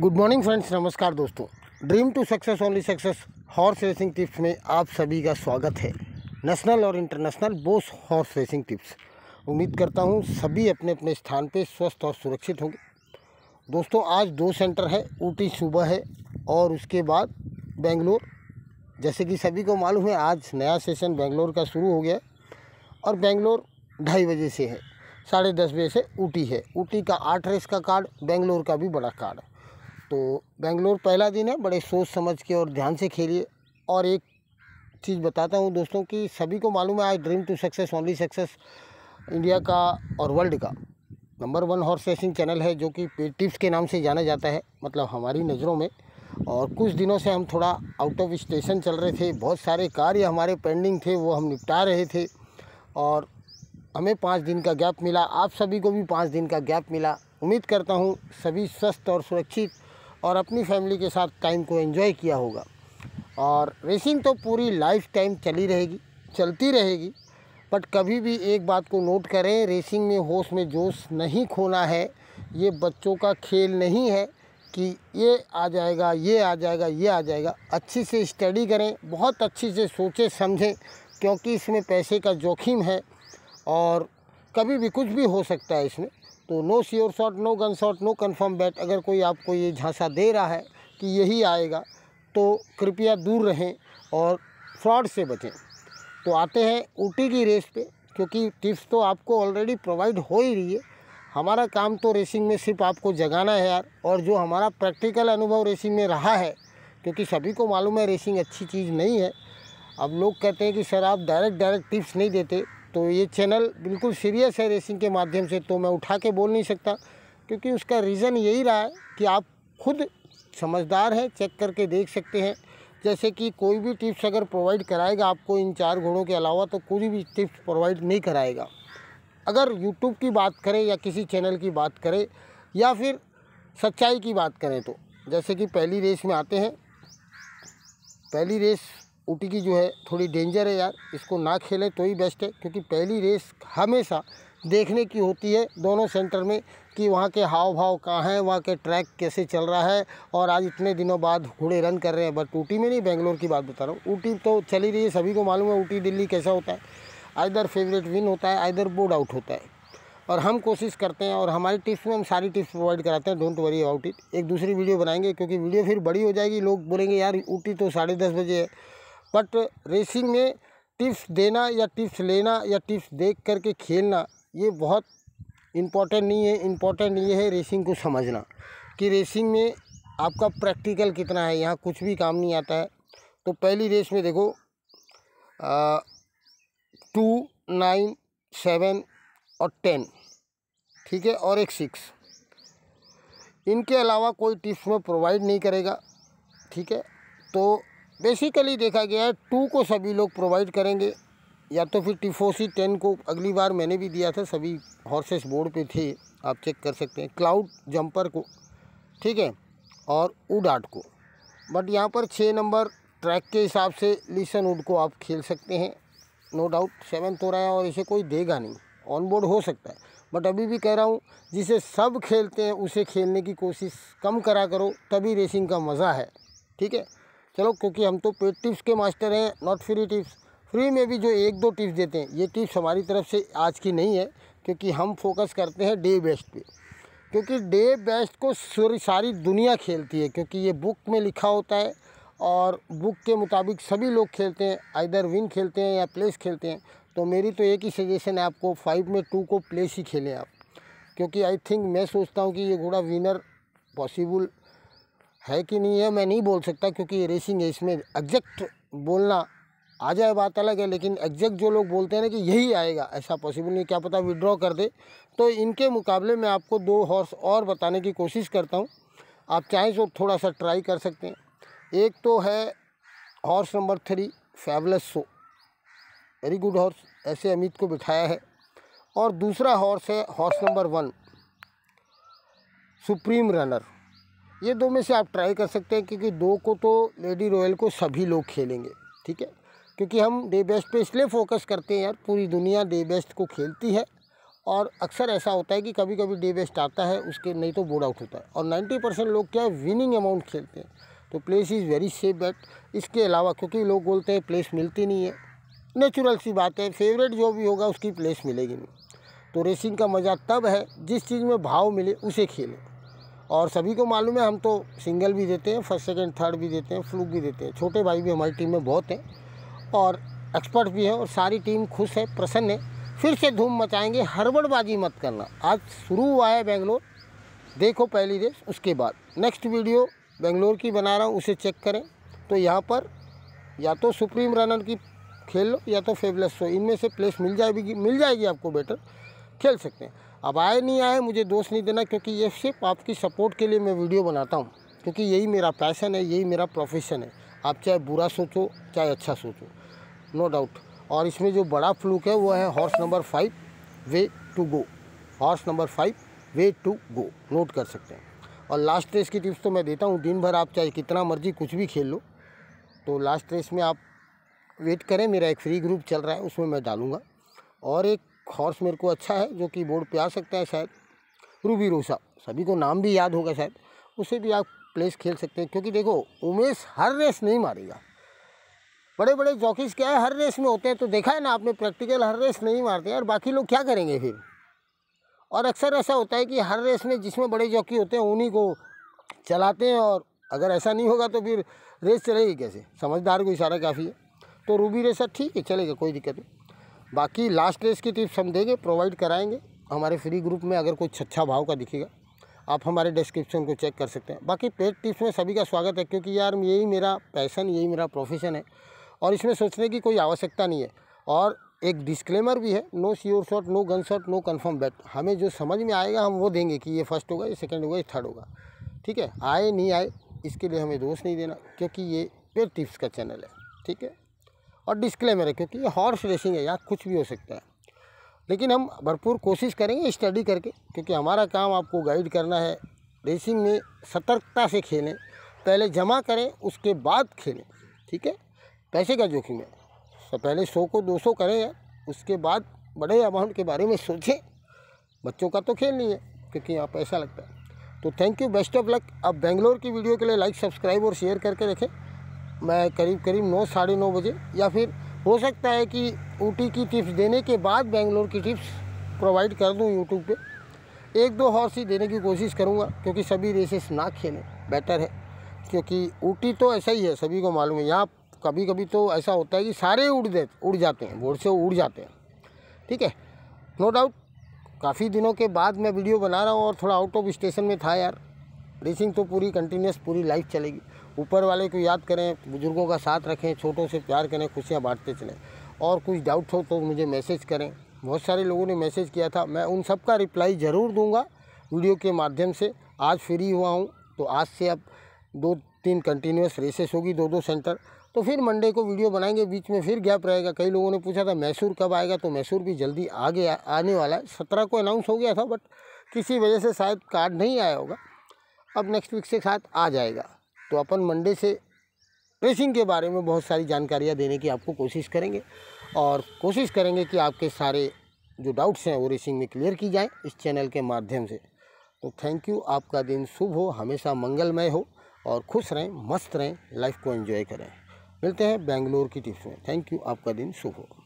good morning friends नमस्कार दोस्तों dream to success only success horse racing tips में आप सभी का स्वागत है नेशनल और international boss horse racing tips उम्मीद करता हूँ सभी अपने अपने स्थान पे स्वस्थ और सुरक्षित होंगे दोस्तों आज दो सेंटर है ऊटी सुबह है और उसके बाद बेंगलोर जैसे कि सभी को मालूम है आज नया सेशन बेंगलोर का शुरू हो गया और बेंगलोर ढाई बजे से है साढ़े दस बजे से ऊटी है ऊटी का आठ रेस का कार्ड बेंगलोर का भी बड़ा कार्ड तो बेंगलोर पहला दिन है बड़े सोच समझ के और ध्यान से खेलिए और एक चीज़ बताता हूँ दोस्तों कि सभी को मालूम है आज dream to success only success India का और वर्ल्ड का number one horse racing channel है जो कि पे टिप्स के नाम से जाना जाता है मतलब हमारी नज़रों में और कुछ दिनों से हम थोड़ा आउट ऑफ स्टेशन चल रहे थे बहुत सारे कार्य हमारे पेंडिंग थे वो हम निपटा रहे थे और हमें पाँच दिन का गैप मिला आप सभी को भी पाँच दिन का गैप मिला उम्मीद करता हूँ सभी स्वस्थ और सुरक्षित और अपनी फैमिली के साथ टाइम को एंजॉय किया होगा और रेसिंग तो पूरी लाइफ टाइम चली रहेगी चलती रहेगी बट कभी भी एक बात को नोट करें रेसिंग में होश में जोश नहीं खोना है ये बच्चों का खेल नहीं है कि ये आ जाएगा ये आ जाएगा ये आ जाएगा अच्छी से स्टडी करें बहुत अच्छी से सोचें समझें क्योंकि इसमें पैसे का जोखिम है और कभी भी कुछ भी हो सकता है इसमें तो no sure shot no gun shot no confirm bet अगर कोई आपको ये झांसा दे रहा है कि यही आएगा तो कृपया दूर रहें और फ्रॉड से बचें तो आते हैं ऊटी की रेस पे क्योंकि टिप्स तो आपको ऑलरेडी प्रोवाइड हो ही रही है हमारा काम तो रेसिंग में सिर्फ आपको जगाना है यार और जो हमारा प्रैक्टिकल अनुभव रेसिंग में रहा है क्योंकि सभी को मालूम है रेसिंग अच्छी चीज़ नहीं है अब लोग कहते हैं कि सर आप डायरेक्ट डायरेक्ट टिप्स नहीं देते तो ये चैनल बिल्कुल सीरियस है रेसिंग के माध्यम से तो मैं उठा के बोल नहीं सकता क्योंकि उसका रीज़न यही रहा है कि आप खुद समझदार हैं चेक करके देख सकते हैं जैसे कि कोई भी टिप्स अगर प्रोवाइड कराएगा आपको इन चार घोड़ों के अलावा तो कोई भी टिप्स प्रोवाइड नहीं कराएगा अगर यूट्यूब की बात करें या किसी चैनल की बात करें या फिर सच्चाई की बात करें तो जैसे कि पहली रेस में आते हैं पहली रेस की जो है थोड़ी डेंजर है यार इसको ना खेले तो ही बेस्ट है क्योंकि पहली रेस हमेशा देखने की होती है दोनों सेंटर में कि वहाँ के हाव भाव कहाँ हैं वहाँ के ट्रैक कैसे चल रहा है और आज इतने दिनों बाद घोड़े रन कर रहे हैं बट ऊटी में नहीं बेंगलोर की बात बता रहा हूँ ऊटी तो चली रही है सभी को मालूम है ऊटी दिल्ली कैसा होता है आइधर फेवरेट विन होता है आइधर बोर्ड आउट होता है और हम कोशिश करते हैं और हमारी टिप्स में हम सारी टिप्स प्रोवाइड कराते हैं डोंट वरी अबाउट इट एक दूसरी वीडियो बनाएंगे क्योंकि वीडियो फिर बड़ी हो जाएगी लोग बोलेंगे यार ऊटी तो साढ़े दस बजे है बट रेसिंग में टिप्स देना या टिप्स लेना या टिप्स देख करके खेलना ये बहुत इम्पोर्टेंट नहीं है इम्पॉर्टेंट ये है रेसिंग को समझना कि रेसिंग में आपका प्रैक्टिकल कितना है यहाँ कुछ भी काम नहीं आता है तो पहली रेस में देखो टू नाइन सेवन और टेन ठीक है और एक सिक्स इनके अलावा कोई टिप्स में प्रोवाइड नहीं करेगा ठीक है तो बेसिकली देखा गया है टू को सभी लोग प्रोवाइड करेंगे या तो फिर टिफोसी टेन को अगली बार मैंने भी दिया था सभी हॉर्सेस बोर्ड पे थे आप चेक कर सकते हैं क्लाउड जंपर को ठीक है और उडाट को बट यहाँ पर छः नंबर ट्रैक के हिसाब से लिसन उड को आप खेल सकते हैं नो डाउट सेवन्थ हो रहा है और इसे कोई देगा नहीं ऑन बोर्ड हो सकता है बट अभी भी कह रहा हूँ जिसे सब खेलते हैं उसे खेलने की कोशिश कम करा करो तभी रेसिंग का मज़ा है ठीक है चलो क्योंकि हम तो पेड टिप्स के मास्टर हैं नॉट फ्री टिप्स फ्री में भी जो एक दो टिप्स देते हैं ये टिप्स हमारी तरफ से आज की नहीं है क्योंकि हम फोकस करते हैं डे बेस्ट पे क्योंकि डे बेस्ट को सूर्य सारी दुनिया खेलती है क्योंकि ये बुक में लिखा होता है और बुक के मुताबिक सभी लोग खेलते हैं आइधर विन खेलते हैं या प्लेस खेलते हैं तो मेरी तो एक ही सजेशन है आपको फाइव में टू को प्लेस ही खेलें आप क्योंकि आई थिंक मैं सोचता हूँ कि ये घोड़ा विनर पॉसिबल है कि नहीं है मैं नहीं बोल सकता क्योंकि ये रेसिंग है इसमें एग्जैक्ट बोलना आ जाए बात अलग है लेकिन एग्जैक्ट जो लोग बोलते हैं ना कि यही आएगा ऐसा पॉसिबल नहीं क्या पता विड्रॉ कर दे तो इनके मुकाबले में आपको दो हॉर्स और बताने की कोशिश करता हूँ आप चाहें तो थोड़ा सा ट्राई कर सकते हैं एक तो है horse number three fabulous so very good horse ऐसे अमित को बिठाया है और दूसरा हॉर्स है horse number one supreme runner ये दो में से आप ट्राई कर सकते हैं क्योंकि दो को तो लेडी रॉयल को सभी लोग खेलेंगे ठीक है क्योंकि हम डे बेस्ट पे इसलिए फोकस करते हैं यार पूरी दुनिया डे बेस्ट को खेलती है और अक्सर ऐसा होता है कि कभी कभी डे बेस्ट आता है उसके नहीं तो बोर्ड आउट होता है और 90 परसेंट लोग क्या है विनिंग अमाउंट खेलते हैं तो place is very safe bet इसके अलावा क्योंकि लोग बोलते हैं प्लेस मिलती नहीं है नेचुरल सी बात है फेवरेट जो भी होगा उसकी प्लेस मिलेगी नहीं तो रेसिंग का मज़ा तब है जिस चीज़ में भाव मिले उसे खेलें और सभी को मालूम है हम तो सिंगल भी देते हैं फर्स्ट सेकंड थर्ड भी देते हैं फ्लूक भी देते हैं छोटे भाई भी हमारी टीम में बहुत हैं और एक्सपर्ट भी हैं और सारी टीम खुश है प्रसन्न है फिर से धूम मचाएंगे हड़बड़बाजी मत करना आज शुरू हुआ है बेंगलोर देखो पहली रेस उसके बाद नेक्स्ट वीडियो बेंगलोर की बना रहा हूँ उसे चेक करें तो यहाँ पर या तो सुप्रीम रनर की खेल लो या तो फेवलेस हो इनमें से प्लेस मिल जाएगी मिल जाएगी आपको बेटर खेल सकते हैं अब आए नहीं आए मुझे दोष नहीं देना क्योंकि ये सिर्फ आपकी सपोर्ट के लिए मैं वीडियो बनाता हूँ क्योंकि यही मेरा पैसन है यही मेरा प्रोफेशन है आप चाहे बुरा सोचो चाहे अच्छा सोचो नो डाउट और इसमें जो बड़ा फ्लूक है वो है horse number five way to go horse number five way to go note कर सकते हैं और लास्ट रेस की टिप्स तो मैं देता हूँ दिन भर आप चाहे कितना मर्जी कुछ भी खेल लो तो लास्ट रेस में आप वेट करें मेरा एक फ्री ग्रुप चल रहा है उसमें मैं डालूँगा और एक हॉर्स मेरे को अच्छा है जो कि बोर्ड पे आ सकता है शायद रूबी रोसा सभी को नाम भी याद होगा शायद उसे भी आप प्लेस खेल सकते हैं क्योंकि देखो उमेश हर रेस नहीं मारेगा बड़े बड़े जॉकीज़ क्या है हर रेस में होते हैं तो देखा है ना आपने प्रैक्टिकल हर रेस नहीं मारते हैं और बाकी लोग क्या करेंगे फिर और अक्सर ऐसा होता है कि हर रेस में जिसमें बड़े जॉकी होते हैं उन्हीं को चलाते हैं और अगर ऐसा नहीं होगा तो फिर रेस चलेगी कैसे समझदार को इशारा काफ़ी है तो रूबी रेसर ठीक है चलेगा कोई दिक्कत नहीं बाकी लास्ट रेस की टिप्स हम देंगे प्रोवाइड कराएंगे हमारे फ्री ग्रुप में अगर कुछ अच्छा भाव का दिखेगा आप हमारे डिस्क्रिप्शन को चेक कर सकते हैं बाकी पेड टिप्स में सभी का स्वागत है क्योंकि यार यही मेरा पैसन यही मेरा प्रोफेशन है और इसमें सोचने की कोई आवश्यकता नहीं है और एक डिस्क्लेमर भी है no sure shot no gun shot no confirm bet हमें जो समझ में आएगा हम वो देंगे कि ये फर्स्ट होगा ये सेकेंड होगा ये थर्ड होगा ठीक है आए नहीं आए इसके लिए हमें दोष नहीं देना क्योंकि ये पेड टिप्स का चैनल है ठीक है और डिस्प्ले में क्योंकि ये हॉर्स रेसिंग है यार कुछ भी हो सकता है लेकिन हम भरपूर कोशिश करेंगे स्टडी करके क्योंकि हमारा काम आपको गाइड करना है रेसिंग में सतर्कता से खेलें पहले जमा करें उसके बाद खेलें ठीक है पैसे का जोखिम है तो पहले सौ को दो सौ करें उसके बाद बड़े अमाउंट के बारे में सोचें बच्चों का तो खेल नहीं है क्योंकि यहाँ पैसा लगता है तो thank you best of luck आप बेंगलोर की वीडियो के लिए लाइक सब्सक्राइब और शेयर करके रखें मैं करीब करीब नौ साढ़े नौ बजे या फिर हो सकता है कि ऊटी की टिप्स देने के बाद बेंगलोर की टिप्स प्रोवाइड कर दूं यूट्यूब पे एक दो हॉर्स ही देने की कोशिश करूँगा क्योंकि सभी रेसेस ना खेलें बेटर है क्योंकि ऊटी तो ऐसा ही है सभी को मालूम है यहाँ कभी कभी तो ऐसा होता है कि सारे उड़ दे उड़ जाते हैं बोर्ड से उड़ जाते हैं ठीक है नो डाउट काफ़ी दिनों के बाद मैं वीडियो बना रहा हूँ और थोड़ा आउट ऑफ स्टेशन में था यार रेसिंग तो पूरी कंटिन्यूस पूरी लाइफ चलेगी ऊपर वाले को याद करें बुज़ुर्गों का साथ रखें छोटों से प्यार करें खुशियाँ बांटते चलें और कुछ डाउट हो तो मुझे मैसेज करें बहुत सारे लोगों ने मैसेज किया था मैं उन सब का रिप्लाई ज़रूर दूंगा वीडियो के माध्यम से आज फ्री हुआ हूँ तो आज से अब दो तीन कंटिन्यूस रेसेस होगी दो दो सेंटर तो फिर मंडे को वीडियो बनाएंगे बीच में फिर गैप रहेगा कई लोगों ने पूछा था मैसूर कब आएगा तो मैसूर भी जल्दी आगे आने वाला है सत्रह को अनाउंस हो गया था बट किसी वजह से शायद कार्ड नहीं आया होगा अब नेक्स्ट वीक से साथ आ जाएगा तो अपन मंडे से रेसिंग के बारे में बहुत सारी जानकारियाँ देने की आपको कोशिश करेंगे और कोशिश करेंगे कि आपके सारे जो डाउट्स हैं वो रेसिंग में क्लियर की जाए इस चैनल के माध्यम से तो थैंक यू आपका दिन शुभ हो हमेशा मंगलमय हो और खुश रहें मस्त रहें लाइफ को एंजॉय करें मिलते हैं बेंगलोर की टिप्स में थैंक यू आपका दिन शुभ हो